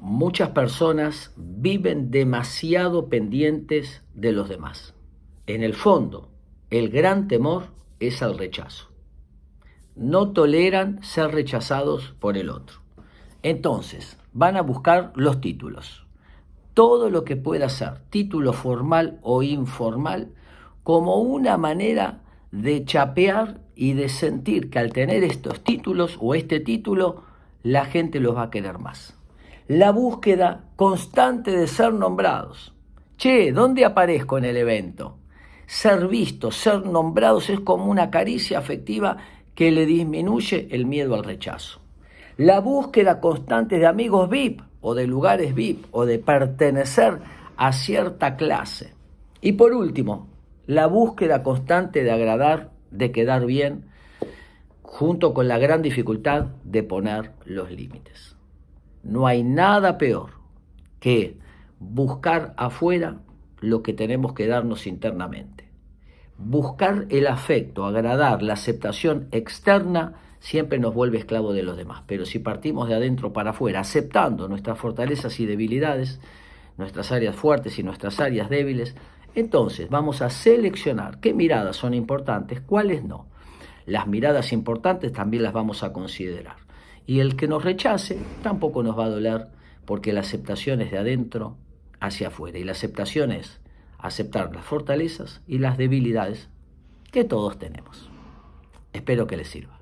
Muchas personas viven demasiado pendientes de los demás. En el fondo, el gran temor es al rechazo. No toleran ser rechazados por el otro. Entonces, van a buscar los títulos. Todo lo que pueda ser título formal o informal como una manera de chapear y de sentir que al tener estos títulos o este título, la gente los va a querer más la búsqueda constante de ser nombrados. Che, ¿dónde aparezco en el evento? Ser vistos, ser nombrados es como una caricia afectiva que le disminuye el miedo al rechazo. La búsqueda constante de amigos VIP o de lugares VIP o de pertenecer a cierta clase. Y por último, la búsqueda constante de agradar, de quedar bien, junto con la gran dificultad de poner los límites. No hay nada peor que buscar afuera lo que tenemos que darnos internamente. Buscar el afecto, agradar, la aceptación externa siempre nos vuelve esclavo de los demás. Pero si partimos de adentro para afuera, aceptando nuestras fortalezas y debilidades, nuestras áreas fuertes y nuestras áreas débiles, entonces vamos a seleccionar qué miradas son importantes, cuáles no. Las miradas importantes también las vamos a considerar. Y el que nos rechace tampoco nos va a doler, porque la aceptación es de adentro hacia afuera. Y la aceptación es aceptar las fortalezas y las debilidades que todos tenemos. Espero que les sirva.